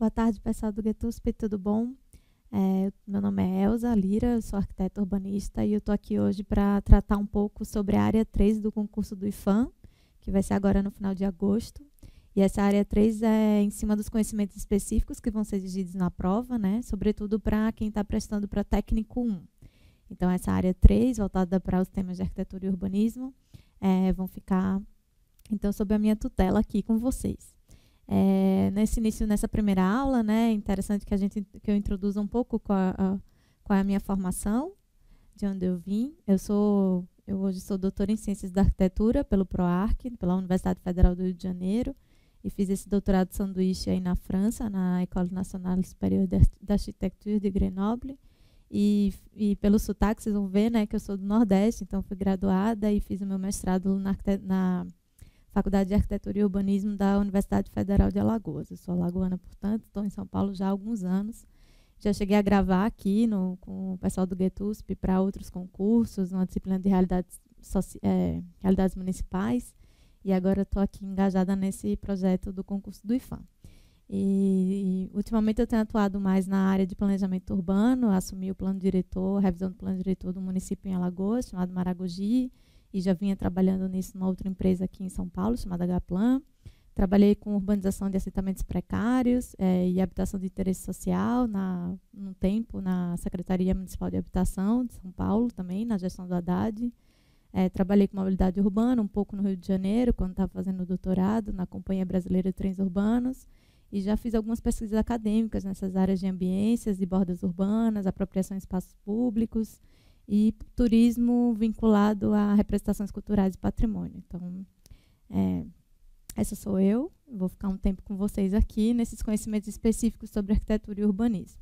Boa tarde, pessoal do Getusp, tudo bom? É, meu nome é Elza Lira, sou arquiteta urbanista e eu estou aqui hoje para tratar um pouco sobre a área 3 do concurso do IFAM, que vai ser agora no final de agosto. E essa área 3 é em cima dos conhecimentos específicos que vão ser exigidos na prova, né? sobretudo para quem está prestando para técnico 1. Então, essa área 3, voltada para os temas de arquitetura e urbanismo, é, vão ficar então sob a minha tutela aqui com vocês. É, nesse início, nessa primeira aula, né, é interessante que a gente que eu introduza um pouco qual, a, é a minha formação, de onde eu vim. Eu sou eu hoje sou doutora em Ciências da Arquitetura pelo ProArc, pela Universidade Federal do Rio de Janeiro, e fiz esse doutorado de sanduíche aí na França, na École Nationale Supérieure d'Architecture de Grenoble. E, e, pelo sotaque, vocês vão ver né, que eu sou do Nordeste, então fui graduada e fiz o meu mestrado na, na Faculdade de Arquitetura e Urbanismo da Universidade Federal de Alagoas. Eu sou alagoana, portanto, estou em São Paulo já há alguns anos. Já cheguei a gravar aqui no, com o pessoal do GETUSP para outros concursos, numa disciplina de realidades, é, realidades municipais. E agora estou aqui engajada nesse projeto do concurso do IFAM. E, e, ultimamente eu tenho atuado mais na área de planejamento urbano, assumi o plano diretor, revisão do plano diretor do município em Alagoas, chamado Maragogi e já vinha trabalhando nisso numa outra empresa aqui em São Paulo, chamada Gaplan. Trabalhei com urbanização de assentamentos precários é, e habitação de interesse social na, num tempo na Secretaria Municipal de Habitação de São Paulo também, na gestão do Haddad. É, trabalhei com mobilidade urbana um pouco no Rio de Janeiro, quando estava fazendo o doutorado na Companhia Brasileira de Trens Urbanos. E já fiz algumas pesquisas acadêmicas nessas áreas de ambiências, de bordas urbanas, apropriação em espaços públicos e turismo vinculado a representações culturais e patrimônio. Então, é, essa sou eu. Vou ficar um tempo com vocês aqui nesses conhecimentos específicos sobre arquitetura e urbanismo.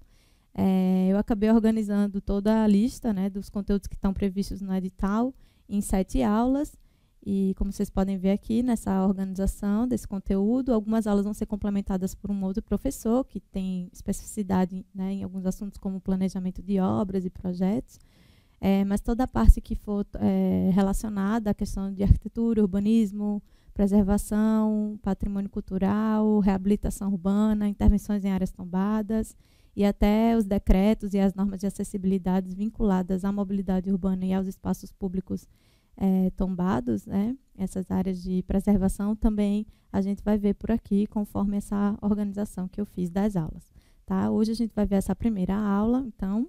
É, eu acabei organizando toda a lista né, dos conteúdos que estão previstos no edital em sete aulas. E como vocês podem ver aqui nessa organização desse conteúdo, algumas aulas vão ser complementadas por um outro professor que tem especificidade né, em alguns assuntos como planejamento de obras e projetos. É, mas toda a parte que for é, relacionada à questão de arquitetura, urbanismo, preservação, patrimônio cultural, reabilitação urbana, intervenções em áreas tombadas e até os decretos e as normas de acessibilidade vinculadas à mobilidade urbana e aos espaços públicos é, tombados, né? essas áreas de preservação também a gente vai ver por aqui conforme essa organização que eu fiz das aulas. Tá? Hoje a gente vai ver essa primeira aula, então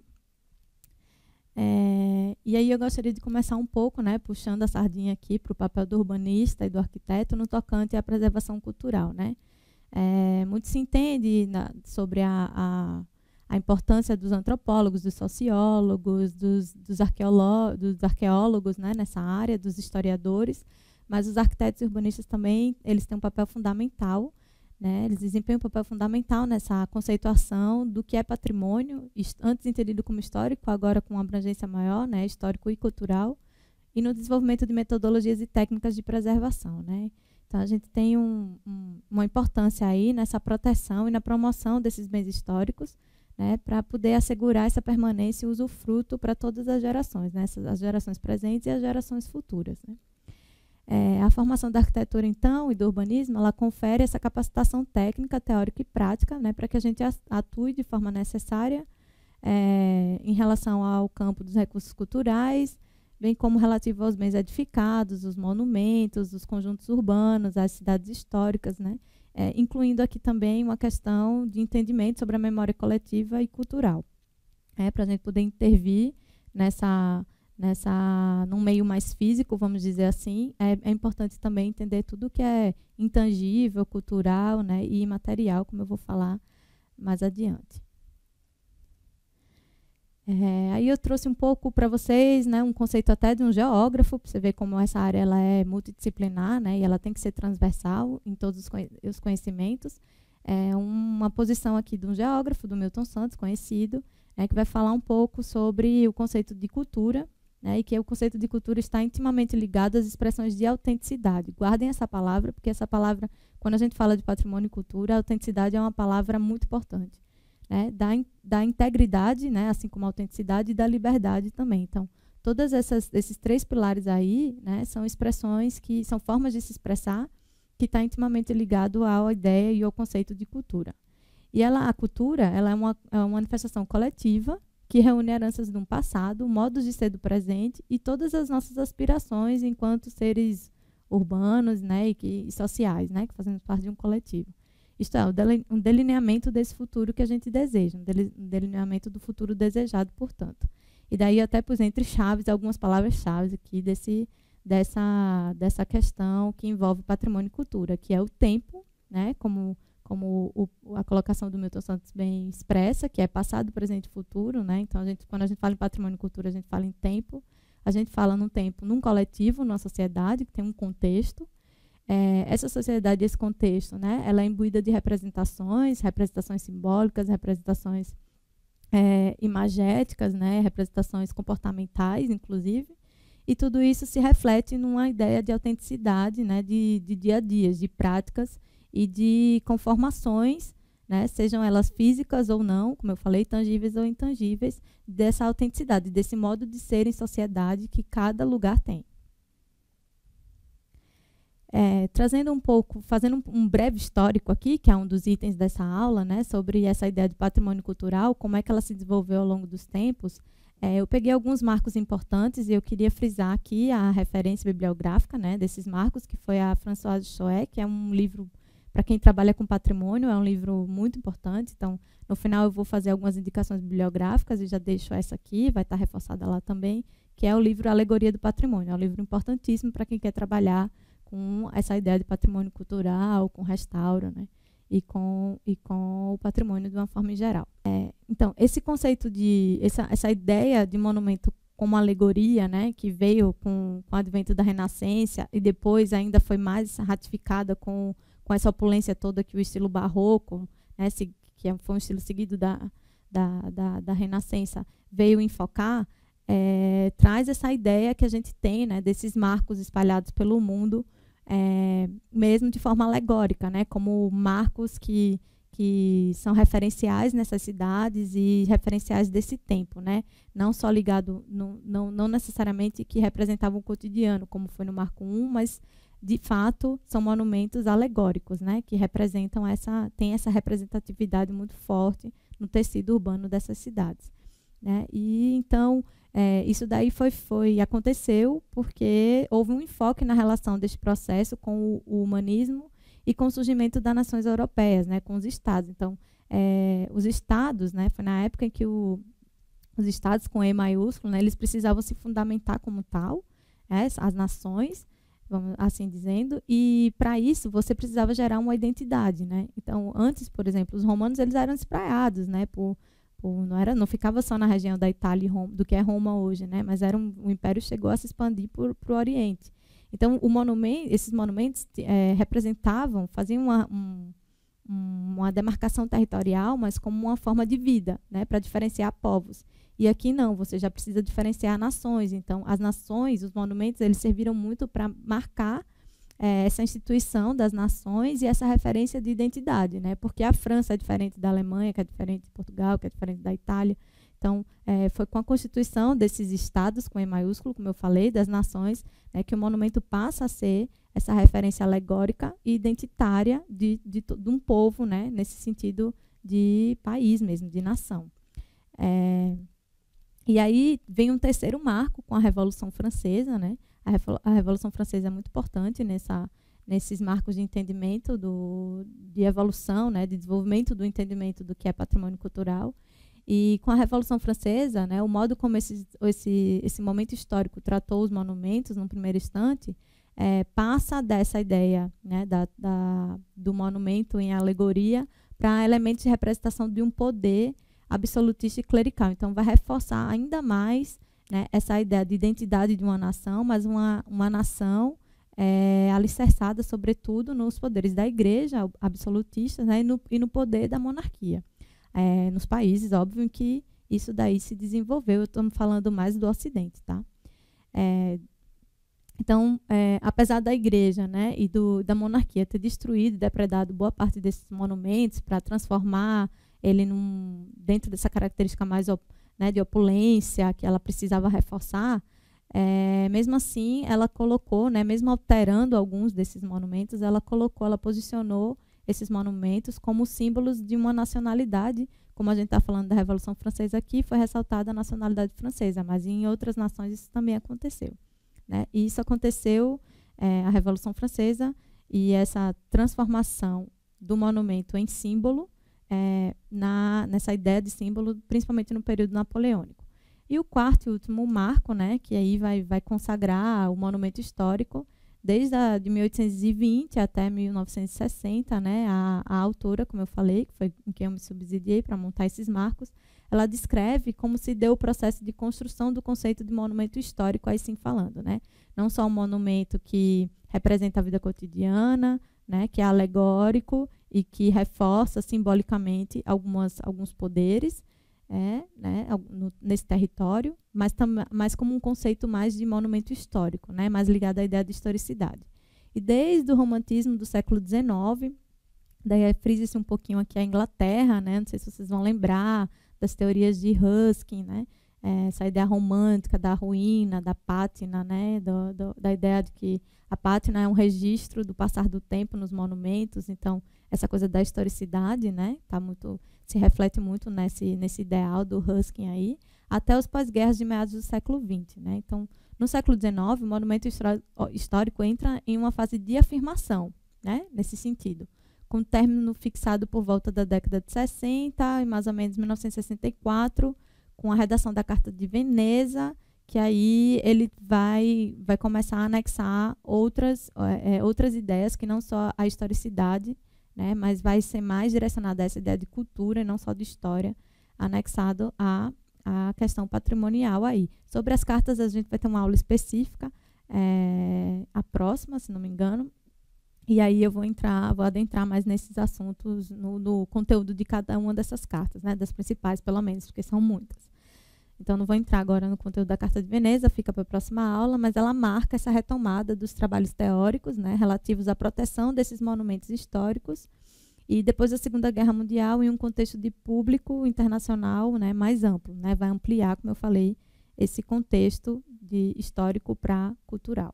é, e aí eu gostaria de começar um pouco, né, puxando a sardinha aqui para o papel do urbanista e do arquiteto no tocante à preservação cultural, né? É, muito se entende na, sobre a, a, a, importância dos antropólogos, dos sociólogos, dos, dos, dos arqueólogos né, nessa área, dos historiadores, mas os arquitetos e urbanistas também eles têm um papel fundamental né? Eles desempenham um papel fundamental nessa conceituação do que é patrimônio, antes entendido como histórico, agora com uma abrangência maior, né? histórico e cultural, e no desenvolvimento de metodologias e técnicas de preservação. Né? Então, a gente tem um, um, uma importância aí nessa proteção e na promoção desses bens históricos, né, para poder assegurar essa permanência e usufruto para todas as gerações, né, as gerações presentes e as gerações futuras. Né. É, a formação da arquitetura, então, e do urbanismo, ela confere essa capacitação técnica, teórica e prática, né, para que a gente atue de forma necessária é, em relação ao campo dos recursos culturais, bem como relativo aos bens edificados, os monumentos, os conjuntos urbanos, as cidades históricas, né, é, incluindo aqui também uma questão de entendimento sobre a memória coletiva e cultural, é, para a gente poder intervir nessa nessa num meio mais físico, vamos dizer assim, é, é importante também entender tudo que é intangível, cultural, né, e imaterial, como eu vou falar mais adiante. É, aí eu trouxe um pouco para vocês, né, um conceito até de um geógrafo, para você ver como essa área ela é multidisciplinar, né, e ela tem que ser transversal em todos os, os conhecimentos. É uma posição aqui de um geógrafo, do Milton Santos, conhecido, é, que vai falar um pouco sobre o conceito de cultura né, e que o conceito de cultura está intimamente ligado às expressões de autenticidade. Guardem essa palavra, porque essa palavra, quando a gente fala de patrimônio e cultura, a autenticidade é uma palavra muito importante. Né, da, in, da integridade, né, assim como a autenticidade, e da liberdade também. Então, todos esses três pilares aí né, são expressões que são formas de se expressar que está intimamente ligado à ideia e ao conceito de cultura. E ela, a cultura ela é, uma, é uma manifestação coletiva que reúne heranças de um passado, modos de ser do presente e todas as nossas aspirações enquanto seres urbanos né, e, que, e sociais, né, que fazemos parte de um coletivo. Isto é, um delineamento desse futuro que a gente deseja, um delineamento do futuro desejado, portanto. E daí até pus entre chaves, algumas palavras-chave aqui desse, dessa, dessa questão que envolve patrimônio e cultura, que é o tempo, né, como como o, a colocação do Milton Santos bem expressa, que é passado, presente e futuro. Né? Então, a gente, quando a gente fala em patrimônio e cultura, a gente fala em tempo, a gente fala num tempo, num coletivo, numa sociedade, que tem um contexto. É, essa sociedade, esse contexto, né, ela é imbuída de representações, representações simbólicas, representações é, imagéticas, né, representações comportamentais, inclusive, e tudo isso se reflete numa ideia de autenticidade, né, de, de dia a dia, de práticas e de conformações, né, sejam elas físicas ou não, como eu falei, tangíveis ou intangíveis, dessa autenticidade, desse modo de ser em sociedade que cada lugar tem. É, trazendo um pouco, fazendo um, um, breve histórico aqui, que é um dos itens dessa aula, né, sobre essa ideia de patrimônio cultural, como é que ela se desenvolveu ao longo dos tempos, é, eu peguei alguns marcos importantes e eu queria frisar aqui a referência bibliográfica né, desses marcos, que foi a Françoise Choé, que é um livro para quem trabalha com patrimônio, é um livro muito importante. Então, no final eu vou fazer algumas indicações bibliográficas e já deixo essa aqui, vai estar tá reforçada lá também, que é o livro Alegoria do Patrimônio. É um livro importantíssimo para quem quer trabalhar com essa ideia de patrimônio cultural, com restauro, né? E com, e com o patrimônio de uma forma em geral. É, então, esse conceito de. Essa, essa ideia de monumento como alegoria, né, que veio com, com, o advento da Renascença e depois ainda foi mais ratificada com com essa opulência toda que o estilo barroco, né, que é, foi um estilo seguido da, da, da, da Renascença, veio enfocar, é, traz essa ideia que a gente tem né, desses marcos espalhados pelo mundo, é, mesmo de forma alegórica, né, como marcos que, que são referenciais nessas cidades e referenciais desse tempo, né? não só ligado, no, não, não necessariamente que representavam o cotidiano, como foi no Marco I, mas de fato, são monumentos alegóricos, né, que representam essa, tem essa representatividade muito forte no tecido urbano dessas cidades, né? E então é, isso daí foi, foi aconteceu porque houve um enfoque na relação deste processo com o, o humanismo e com o surgimento das nações europeias, né, com os estados. Então, é, os estados, né, foi na época em que o, os estados com E maiúsculo, né, eles precisavam se fundamentar como tal, é, as nações, vamos assim dizendo, e para isso você precisava gerar uma identidade, né? Então, antes, por exemplo, os romanos eles eram espraiados, né, por, por não era, não ficava só na região da Itália e Roma, do que é Roma hoje, né? Mas era um, o império chegou a se expandir para o Oriente. Então, monumento, esses monumentos é, eh, representavam, faziam uma, um, uma demarcação territorial, mas como uma forma de vida, né, para diferenciar povos. E aqui não, você já precisa diferenciar nações. Então, as nações, os monumentos, eles serviram muito para marcar é, essa instituição das nações e essa referência de identidade, né? Porque a França é diferente da Alemanha, que é diferente de Portugal, que é diferente da Itália. Então, é, foi com a constituição desses estados, com E maiúsculo, como eu falei, das nações, né, que o monumento passa a ser essa referência alegórica e identitária de, de, de um povo, né, nesse sentido de país mesmo, de nação. É, e aí vem um terceiro marco com a Revolução Francesa, né? A, Revol a Revolução Francesa é muito importante nessa, nesses marcos de entendimento do, de evolução, né, de desenvolvimento do entendimento do que é patrimônio cultural. E com a Revolução Francesa, né, o modo como esse, esse, esse momento histórico tratou os monumentos, no primeiro instante, é, passa dessa ideia né, da, da, do monumento em alegoria para elementos de representação de um poder absolutista e clerical. Então, vai reforçar ainda mais né, essa ideia de identidade de uma nação, mas uma, uma nação é, alicerçada, sobretudo, nos poderes da igreja absolutista né, e, no, e no poder da monarquia. É, nos países, óbvio, que isso daí se desenvolveu. Eu estou falando mais do Ocidente, tá? É, então, é, apesar da igreja né, e do, da monarquia ter destruído e depredado boa parte desses monumentos para transformar ele não, dentro dessa característica mais né, de opulência que ela precisava reforçar, é, mesmo assim ela colocou, né, mesmo alterando alguns desses monumentos, ela colocou, ela posicionou esses monumentos como símbolos de uma nacionalidade, como a gente está falando da Revolução Francesa aqui, foi ressaltada a nacionalidade francesa, mas em outras nações isso também aconteceu. Né? E isso aconteceu, é, a Revolução Francesa e essa transformação do monumento em símbolo, é, na, nessa ideia de símbolo, principalmente no período napoleônico. E o quarto e último marco, né, que aí vai, vai consagrar o monumento histórico, desde a, de 1820 até 1960, né, a, a autora, como eu falei, que foi em quem eu me subsidiei para montar esses marcos, ela descreve como se deu o processo de construção do conceito de monumento histórico, aí sim falando, né? Não só um monumento que representa a vida cotidiana, né, que é alegórico e que reforça simbolicamente algumas, alguns poderes é, né, no, nesse território, mas, tam, mas como um conceito mais de monumento histórico, né, mais ligado à ideia de historicidade. E desde o romantismo do século XIX, daí frisa-se um pouquinho aqui a Inglaterra, né, não sei se vocês vão lembrar das teorias de Ruskin, né, é, essa ideia romântica da ruína, da pátina, né, do, do, da ideia de que a pátina é um registro do passar do tempo nos monumentos, então essa coisa da historicidade, né? Tá muito se reflete muito nesse nesse ideal do Ruskin aí, até os pós-guerras de meados do século XX, né? Então, no século XIX, o monumento histórico entra em uma fase de afirmação, né? Nesse sentido, com o término fixado por volta da década de 60 e mais ou menos 1964, com a redação da Carta de Veneza, que aí ele vai, vai começar a anexar outras, é, é, outras ideias que não só a historicidade, né? mas vai ser mais direcionada a essa ideia de cultura, e não só de história, anexado à, à questão patrimonial aí. Sobre as cartas, a gente vai ter uma aula específica, é, a próxima, se não me engano, e aí eu vou entrar, vou adentrar mais nesses assuntos, no, no conteúdo de cada uma dessas cartas, né? das principais, pelo menos, porque são muitas. Então, não vou entrar agora no conteúdo da Carta de Veneza, fica para a próxima aula, mas ela marca essa retomada dos trabalhos teóricos né, relativos à proteção desses monumentos históricos. E depois da Segunda Guerra Mundial, em um contexto de público internacional né, mais amplo, né, vai ampliar, como eu falei, esse contexto de histórico para cultural.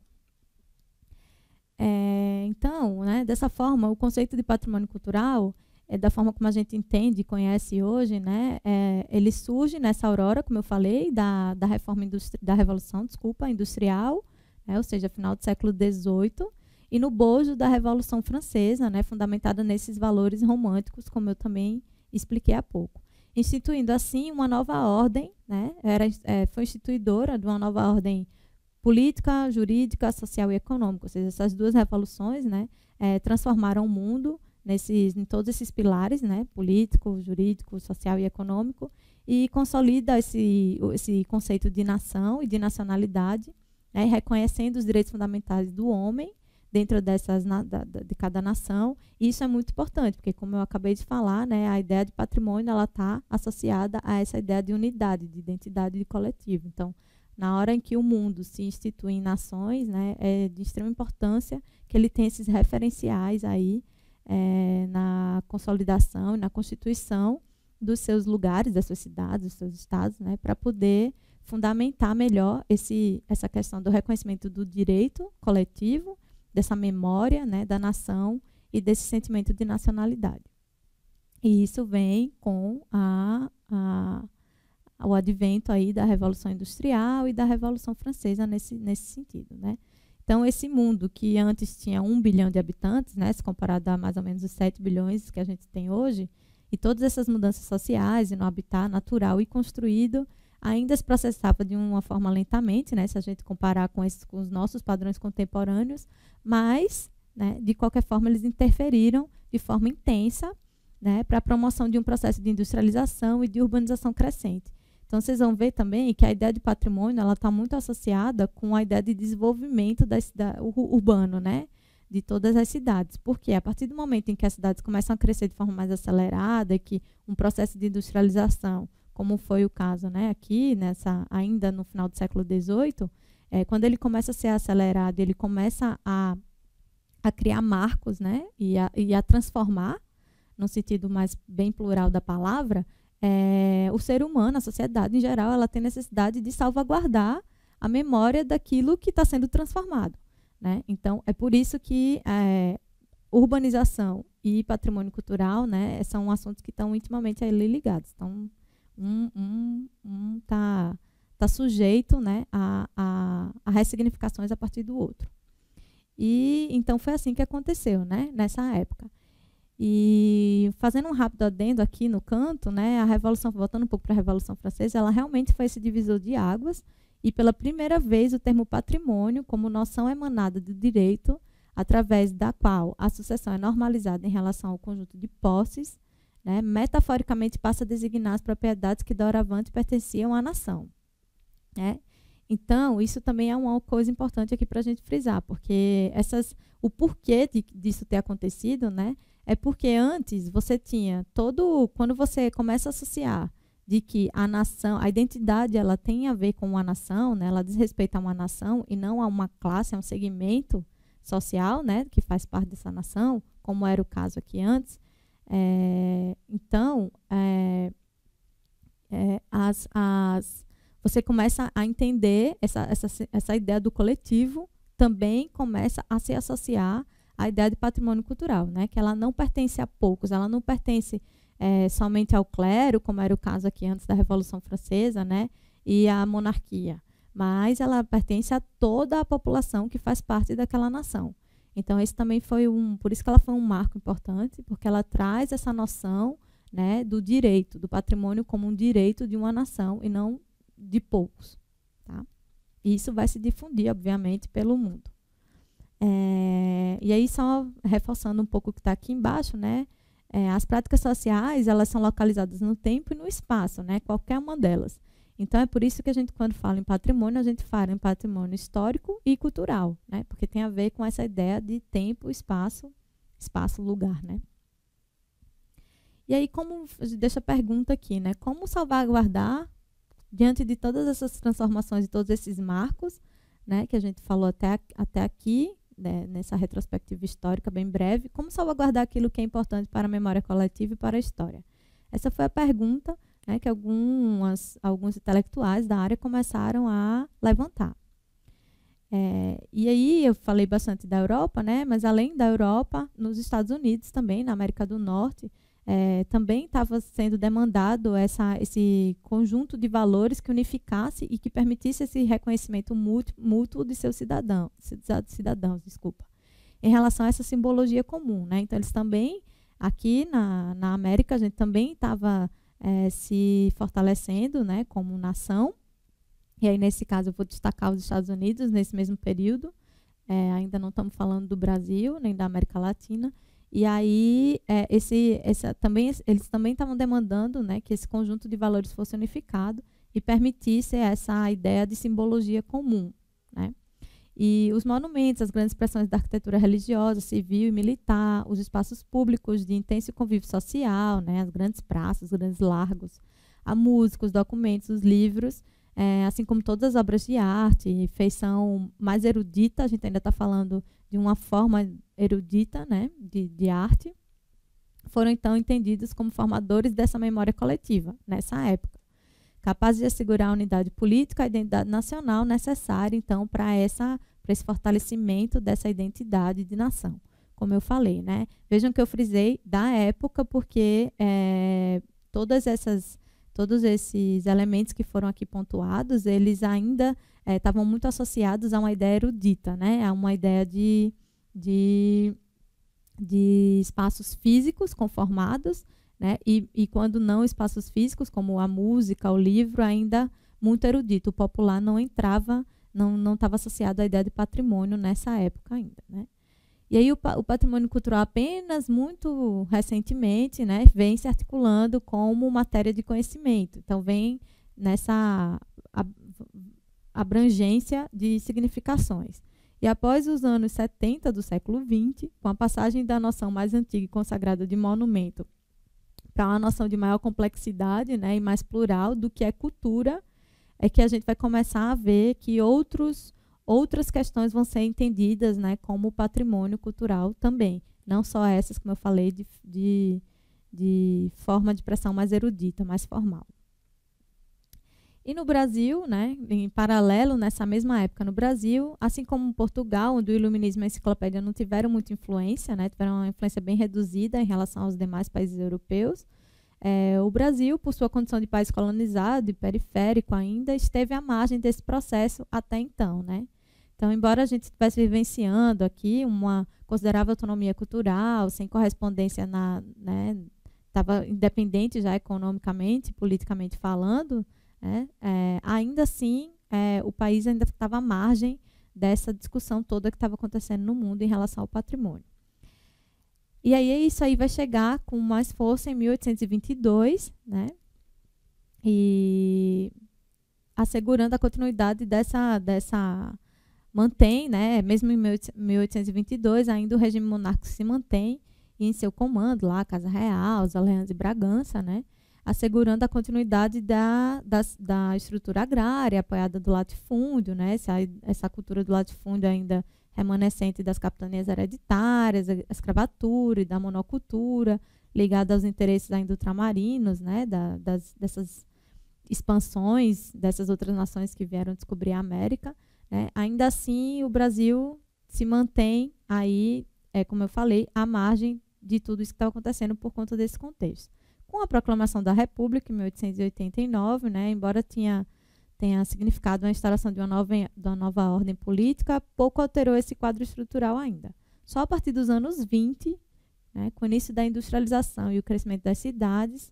É, então, né, dessa forma, o conceito de patrimônio cultural é, da forma como a gente entende e conhece hoje, né, é, ele surge nessa aurora, como eu falei, da, da reforma da revolução, desculpa, industrial, né, ou seja, final do século XVIII, e no bojo da Revolução Francesa, né, fundamentada nesses valores românticos, como eu também expliquei há pouco, instituindo assim uma nova ordem, né, era, é, foi instituidora de uma nova ordem política, jurídica, social e econômica, ou seja, essas duas revoluções, né, é, transformaram o mundo nesses, em todos esses pilares, né, político, jurídico, social e econômico, e consolida esse, esse conceito de nação e de nacionalidade, né, reconhecendo os direitos fundamentais do homem dentro dessas na, da, de cada nação. E isso é muito importante, porque como eu acabei de falar, né, a ideia de patrimônio ela está associada a essa ideia de unidade, de identidade de coletivo. Então, na hora em que o mundo se institui em nações, né, é de extrema importância que ele tenha esses referenciais aí é, na consolidação e na constituição dos seus lugares, das suas cidades, dos seus estados, né, para poder fundamentar melhor esse, essa questão do reconhecimento do direito coletivo, dessa memória né, da nação e desse sentimento de nacionalidade. E isso vem com a, a, o advento aí da Revolução Industrial e da Revolução Francesa nesse, nesse sentido. Né? Então, esse mundo que antes tinha 1 bilhão de habitantes, né, se comparado a mais ou menos os 7 bilhões que a gente tem hoje, e todas essas mudanças sociais e no habitat natural e construído, ainda se processava de uma forma lentamente, né, se a gente comparar com, esses, com os nossos padrões contemporâneos, mas, né, de qualquer forma, eles interferiram de forma intensa né, para a promoção de um processo de industrialização e de urbanização crescente. Então vocês vão ver também que a ideia de patrimônio ela está muito associada com a ideia de desenvolvimento da cidade, urbano, né? De todas as cidades. Porque a partir do momento em que as cidades começam a crescer de forma mais acelerada, que um processo de industrialização, como foi o caso, né? Aqui nessa ainda no final do século XVIII, é, quando ele começa a ser acelerado, ele começa a, a criar marcos, né? E a, e a transformar no sentido mais bem plural da palavra, é, o ser humano, a sociedade em geral, ela tem necessidade de salvaguardar a memória daquilo que está sendo transformado. Né? Então, é por isso que é, urbanização e patrimônio cultural né, são assuntos que estão intimamente ali ligados. Então, um está um, um tá, tá, sujeito né, a, a, a ressignificações a partir do outro. E então foi assim que aconteceu né, nessa época. E fazendo um rápido adendo aqui no canto, né, a Revolução, voltando um pouco para a Revolução Francesa, ela realmente foi esse divisor de águas e pela primeira vez o termo patrimônio como noção emanada do direito, através da qual a sucessão é normalizada em relação ao conjunto de posses, né, metaforicamente passa a designar as propriedades que doravante pertenciam à nação. Né? Então, isso também é uma coisa importante aqui para a gente frisar, porque essas, o porquê de, disso ter acontecido, né, é porque antes você tinha todo. Quando você começa a associar de que a nação, a identidade, ela tem a ver com uma nação, né? ela diz respeito a uma nação e não a uma classe, a um segmento social né? que faz parte dessa nação, como era o caso aqui antes. É, então, é, é, as, as, você começa a entender essa, essa, essa ideia do coletivo, também começa a se associar a ideia de patrimônio cultural, né? que ela não pertence a poucos, ela não pertence é, somente ao clero, como era o caso aqui antes da Revolução Francesa, né? e à monarquia, mas ela pertence a toda a população que faz parte daquela nação. Então, esse também foi um. Por isso que ela foi um marco importante, porque ela traz essa noção né, do direito, do patrimônio como um direito de uma nação e não de poucos. Tá? E isso vai se difundir, obviamente, pelo mundo. É, e aí, só reforçando um pouco o que está aqui embaixo, né? É, as práticas sociais, elas são localizadas no tempo e no espaço, né? Qualquer uma delas. Então, é por isso que a gente, quando fala em patrimônio, a gente fala em patrimônio histórico e cultural, né? Porque tem a ver com essa ideia de tempo, espaço, espaço, lugar, né? E aí, como deixa a pergunta aqui, né? Como salvaguardar diante de todas essas transformações e todos esses marcos, né, que a gente falou até, até aqui, né, nessa retrospectiva histórica bem breve, como salvaguardar aquilo que é importante para a memória coletiva e para a história? Essa foi a pergunta né, que algumas, alguns intelectuais da área começaram a levantar. É, e aí eu falei bastante da Europa, né, mas além da Europa, nos Estados Unidos também, na América do Norte, é, também estava sendo demandado essa, esse conjunto de valores que unificasse e que permitisse esse reconhecimento mútuo, mútuo de seus cidadãos, cidadãos, desculpa, em relação a essa simbologia comum. Né? Então, eles também, aqui na, na América, a gente também estava é, se fortalecendo né, como nação. E aí, nesse caso, eu vou destacar os Estados Unidos nesse mesmo período. É, ainda não estamos falando do Brasil, nem da América Latina, e aí, é, esse, essa, também, eles também estavam demandando né, que esse conjunto de valores fosse unificado e permitisse essa ideia de simbologia comum. Né? E os monumentos, as grandes expressões da arquitetura religiosa, civil e militar, os espaços públicos de intenso convívio social, né, as grandes praças, os grandes largos, a música, os documentos, os livros, é, assim como todas as obras de arte, feição mais erudita, a gente ainda está falando de uma forma erudita né, de, de arte, foram então entendidos como formadores dessa memória coletiva, nessa época, capazes de assegurar a unidade política, a identidade nacional necessária, então, para esse fortalecimento dessa identidade de nação, como eu falei. Né? Vejam que eu frisei da época, porque é, todas essas todos esses elementos que foram aqui pontuados, eles ainda eh, estavam é, muito associados a uma ideia erudita, né? a uma ideia de, de, de espaços físicos conformados, né? e, e quando não espaços físicos, como a música, o livro, ainda muito erudito. O popular não entrava, não estava associado à ideia de patrimônio nessa época ainda. Né? E aí o, o, patrimônio cultural apenas muito recentemente, né, vem se articulando como matéria de conhecimento. Então vem nessa abrangência de significações. E após os anos 70 do século XX, com a passagem da noção mais antiga e consagrada de monumento para uma noção de maior complexidade, né, e mais plural do que é cultura, é que a gente vai começar a ver que outros outras questões vão ser entendidas né, como patrimônio cultural também. Não só essas, como eu falei, de, de, de forma de pressão mais erudita, mais formal. E no Brasil, né, em paralelo, nessa mesma época no Brasil, assim como em Portugal, onde o iluminismo e a enciclopédia não tiveram muita influência, né, tiveram uma influência bem reduzida em relação aos demais países europeus, é, o Brasil, por sua condição de país colonizado e periférico ainda, esteve à margem desse processo até então. Né? Então, embora a gente estivesse vivenciando aqui uma considerável autonomia cultural, sem correspondência na, né, estava independente já economicamente, politicamente falando, né, é, ainda assim é, o país ainda estava à margem dessa discussão toda que estava acontecendo no mundo em relação ao patrimônio. E aí isso aí vai chegar com mais força em 1822, né? E assegurando a continuidade dessa, dessa mantém, né, mesmo em 1822, ainda o regime monárquico se mantém e em seu comando lá, a Casa Real, os Orleans e Bragança, né, assegurando a continuidade da, da, da estrutura agrária, apoiada do latifúndio, né, essa, essa cultura do latifúndio ainda remanescente das capitanias hereditárias, a escravatura e da monocultura, ligada aos interesses ainda ultramarinos, né, da, das, dessas expansões dessas outras nações que vieram descobrir a América. Né? Ainda assim, o Brasil se mantém aí, é, como eu falei, à margem de tudo isso que está acontecendo por conta desse contexto. Com a proclamação da República em 1889, né, embora tinha, tenha significado a instalação de uma, nova, de uma nova ordem política, pouco alterou esse quadro estrutural ainda. Só a partir dos anos 20, né, com o início da industrialização e o crescimento das cidades,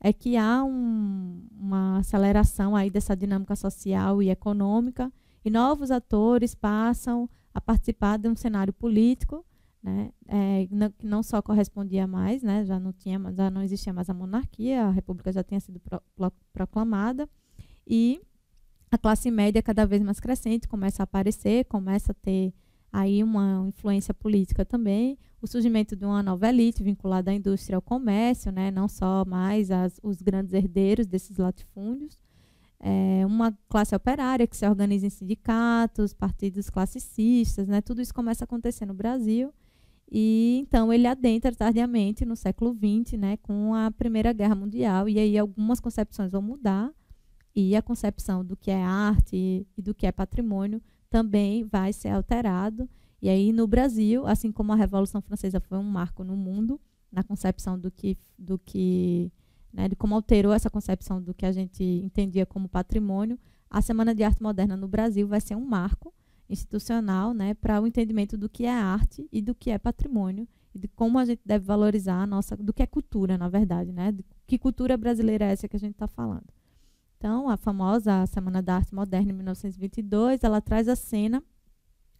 é que há um, uma aceleração aí dessa dinâmica social e econômica e novos atores passam a participar de um cenário político, né, é, não, não só correspondia mais, né, já não tinha, já não existia mais a monarquia, a república já tinha sido pro, pro, proclamada e a classe média cada vez mais crescente começa a aparecer, começa a ter aí uma influência política também, o surgimento de uma nova elite vinculada à indústria e ao comércio, né, não só mais as, os grandes herdeiros desses latifúndios, é, uma classe operária que se organiza em sindicatos, partidos classicistas, né? tudo isso começa a acontecer no Brasil. E então ele adentra tardiamente no século XX, né, com a Primeira Guerra Mundial, e aí algumas concepções vão mudar, e a concepção do que é arte e do que é patrimônio também vai ser alterado. E aí no Brasil, assim como a Revolução Francesa foi um marco no mundo na concepção do que do que né, de como alterou essa concepção do que a gente entendia como patrimônio, a Semana de Arte Moderna no Brasil vai ser um marco institucional né, para o entendimento do que é arte e do que é patrimônio e de como a gente deve valorizar a nossa, do que é cultura, na verdade, né? De que cultura brasileira é essa que a gente está falando? Então, a famosa Semana da Arte Moderna em 1922, ela traz à cena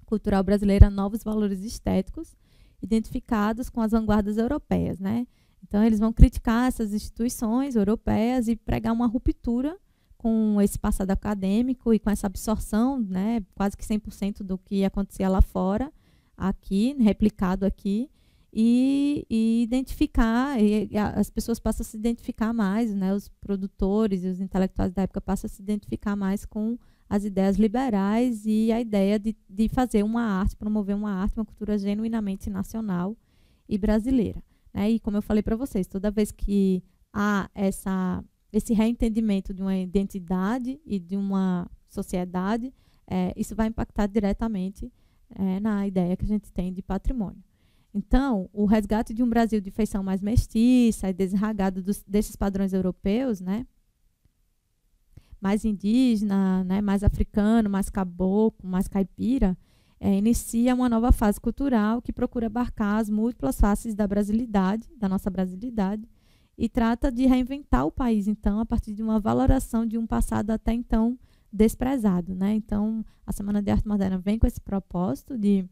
cultural brasileira novos valores estéticos identificados com as vanguardas europeias, né? Então, eles vão criticar essas instituições europeias e pregar uma ruptura com esse passado acadêmico e com essa absorção, né, quase que 100% do que acontecia lá fora, aqui, replicado aqui, e, e identificar, e, as pessoas passam a se identificar mais, né, os produtores e os intelectuais da época passam a se identificar mais com as ideias liberais e a ideia de, de fazer uma arte, promover uma arte, uma cultura genuinamente nacional e brasileira. Né? E como eu falei para vocês, toda vez que há essa, esse reentendimento de uma identidade e de uma sociedade, é, isso vai impactar diretamente é, na ideia que a gente tem de patrimônio. Então, o resgate de um Brasil de feição mais mestiça e desragado dos, desses padrões europeus, né? mais indígena, né? mais africano, mais caboclo, mais caipira, é, inicia uma nova fase cultural que procura abarcar as múltiplas faces da brasilidade, da nossa brasilidade, e trata de reinventar o país, então, a partir de uma valoração de um passado até então desprezado. Né? Então, a Semana de Arte Moderna vem com esse propósito de,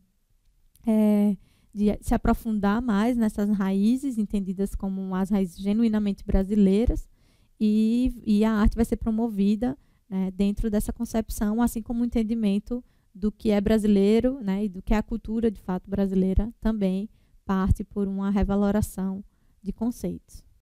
é, de se aprofundar mais nessas raízes, entendidas como as raízes genuinamente brasileiras, e, e a arte vai ser promovida né, dentro dessa concepção, assim como o entendimento do que é brasileiro né, e do que é a cultura de fato brasileira também parte por uma revaloração de conceitos.